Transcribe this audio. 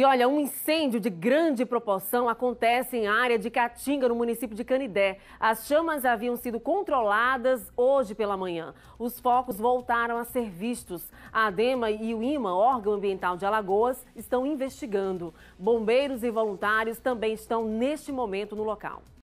E olha, um incêndio de grande proporção acontece em área de Caatinga, no município de Canidé. As chamas haviam sido controladas hoje pela manhã. Os focos voltaram a ser vistos. A ADEMA e o IMA, órgão ambiental de Alagoas, estão investigando. Bombeiros e voluntários também estão neste momento no local.